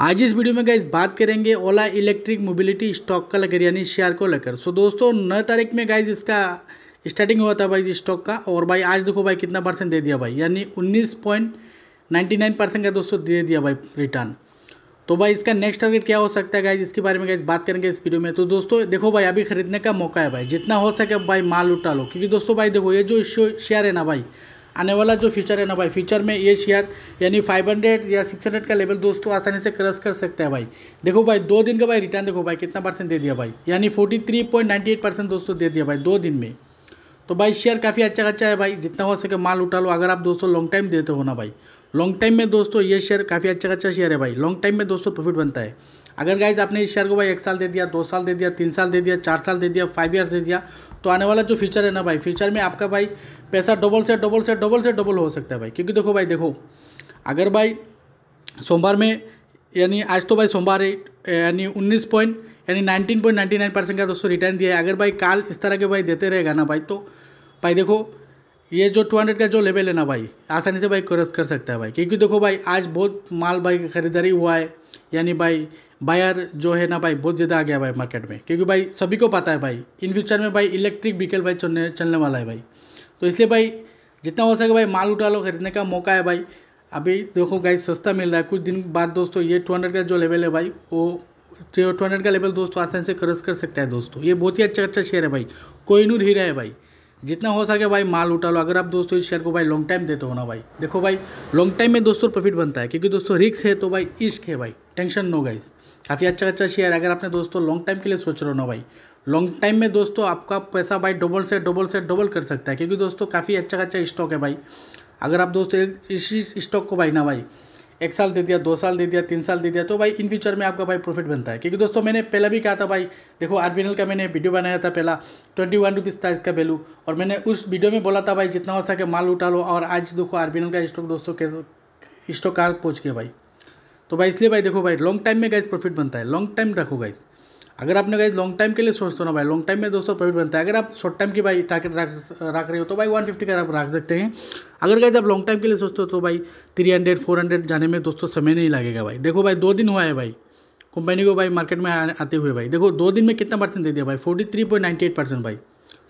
आज इस वीडियो में गाइज बात करेंगे ओला इलेक्ट्रिक मोबिलिटी स्टॉक का लेकर यानी शेयर को लेकर सो दोस्तों नौ तारीख में गाइज इसका स्टार्टिंग हुआ था भाई स्टॉक का और भाई आज देखो भाई कितना परसेंट दे दिया भाई यानी उन्नीस पॉइंट नाइन्टी नाइन परसेंट का दोस्तों दे दिया भाई रिटर्न तो भाई इसका नेक्स्ट टारगेट क्या हो सकता है गाइज इसके बारे में गाइज बात करेंगे इस वीडियो में तो दोस्तों देखो भाई अभी खरीदने का मौका है भाई जितना हो सके भाई माल उठा लो क्योंकि दोस्तों भाई देखो ये जो शेयर है ना भाई आने वाला जो फ्यूचर है ना भाई फ्यूचर में ये शेयर यानी 500 या 600 का लेवल दोस्तों आसानी से क्रस कर सकता है भाई देखो भाई दो दिन का भाई रिटर्न देखो भाई कितना परसेंट दे दिया भाई यानी 43.98 परसेंट दोस्तों दे दिया भाई दो दिन में तो भाई शेयर काफ़ी अच्छा अच्छा है भाई जितना हो सके माल उठा लो अगर आप दोस्तों लॉन्ग टाइम देते हो ना भाई लॉन्ग टाइम में दोस्तों ये शेयर काफ़ी अच्छा अच्छा शेयर है भाई लॉन्ग टाइम में दोस्तों प्रॉफिट बनता है अगर गाइज आपने इस शेयर को भाई एक साल दे दिया दो साल दे दिया तीन साल दे दिया चार साल दे दिया फाइव ईयर दे दिया तो आने वाला जो फ्यूचर है ना भाई फ्यूचर में आपका भाई पैसा डबल से डबल से डबल से डबल हो सकता है भाई क्योंकि देखो भाई देखो अगर भाई सोमवार में यानी आज तो भाई सोमवार है यानी उन्नीस पॉइंट यानी nineteen point ninety nine percent का दोस्तों रिटर्न दिया है अगर भाई कल इस तरह के भाई देते रहेगा ना भाई तो भाई देखो ये जो टू हंड्रेड का जो लेवल है ना भाई आसानी से भाई क्रॉस कर सकता है भाई क्योंकि देखो भाई आज बहुत माल भाई खरीदारी हुआ है यानी भाई बायर जो है ना भाई बहुत ज़्यादा आ गया भाई मार्केट में क्योंकि भाई सभी को पता है भाई इन फ्यूचर में भाई इलेक्ट्रिक व्हीकल भाई चलने चलने वाला है भाई तो इसलिए भाई जितना हो सके भाई माल उठा लो खरीदने का मौका है भाई अभी देखो गाइस सस्ता मिल रहा है कुछ दिन बाद दोस्तों ये टू हंड्रेड का जो लेवल है भाई वो जो टू हंड्रेड का लेवल दोस्तों आसानी से क्रस कर सकता है दोस्तों ये बहुत ही अच्छा अच्छा शेयर है भाई कोई नूर हीरा है भाई जितना हो सके भाई माल उठा लो अगर आप दोस्तों इस शेयर को भाई लॉन्ग टाइम देते हो ना भाई देखो भाई लॉन्ग टाइम में दोस्तों प्रॉफिट बनता है क्योंकि दोस्तों रिक्स है तो भाई इश्क है भाई टेंशन नो गाइस काफ़ी अच्छा अच्छा शेयर अगर आपने दोस्तों लॉन्ग टाइम के लिए सोच रहे हो ना भाई लॉन्ग टाइम में दोस्तों आपका पैसा भाई डबल से डबल से डबल कर सकता है क्योंकि दोस्तों काफ़ी अच्छा अच्छा स्टॉक है भाई अगर आप दोस्तों इसी स्टॉक को भाई ना भाई एक साल दे दिया दो साल दे दिया तीन साल दे दिया तो भाई इन फ्यूचर में आपका भाई प्रॉफिट बनता है क्योंकि दोस्तों मैंने पहले भी कहा था भाई देखो आर का मैंने वीडियो बनाया था पहला ट्वेंटी वन रुपीज़ था इसका वैल्यू और मैंने उस वीडियो में बोला था भाई जितना हो सके माल उठा लो और आज देखो आर का स्टॉक दोस्तों कैसे स्टॉक कहाँ पहुँच गया भाई तो भाई इसलिए भाई देखो भाई लॉन्ग टाइम में गाइज प्रॉफिट बनता है लॉन्ग टाइम रखो गाइज़ अगर आपने गाइज लॉन्ग टाइम के लिए सोचते हो ना भाई लॉन्ग टाइम में दोस्तों प्रॉफिट बनता है अगर आप शॉर्ट टाइम की भाई टारगेट रख रहे हो तो भाई वन फिफ्टी का आप रख सकते हैं अगर गाइज आप लॉन्ग टाइम के लिए सोचते हो तो भाई थ्री हंड्रेड फोर हंड्रेड जाने में दोस्तों समय नहीं लगेगा भाई देखो भाई दो दिन हुआ है भाई कंपनी को भाई मार्केट में आते हुए भाई देखो दो दिन में कितना परसेंट दे दिया भाई forty three point ninety eight percent भाई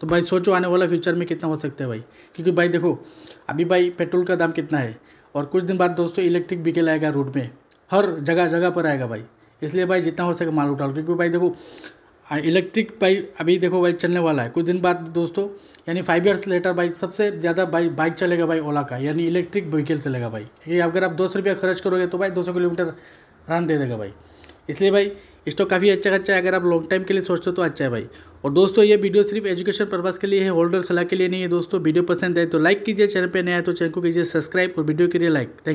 तो भाई सोचो आने वाला फ्यूचर में कितना हो सकता है भाई क्योंकि भाई देखो अभी भाई पेट्रोल का दाम कितना है और कुछ दिन बाद दोस्तों इलेक्ट्रिक व्हीकल आएगा रोड में हर जगह जगह पर आएगा भाई इसलिए भाई जितना हो सके माल उठा लो क्योंकि भाई देखो इलेक्ट्रिक भाई अभी देखो भाई चलने वाला है कुछ दिन बाद दोस्तों यानी फाइव ईयर्स लेटर भाई सबसे ज़्यादा भाई बाइक चलेगा भाई ओला का यानी इलेक्ट्रिक व्हीकल चलेगा भाई ये अगर आप दो सौ रुपया खर्च करोगे तो भाई दो सौ किलोमीटर रन दे देगा भाई इसलिए भाई स्टॉक काफ़ी अच्छा अच्छा है अगर आप लॉन्ग टाइम के लिए सोचते हो तो अच्छा है भाई और दोस्तों ये वीडियो सिर्फ एजुकेशन पर्पज़ के लिए है होल्डर सलाह के लिए नहीं है दोस्तों वीडियो पसंद आए तो लाइक कीजिए चैनल पर नया तो चैनल को कीजिए सब्सक्राइब और वीडियो के लिए लाइक थैंक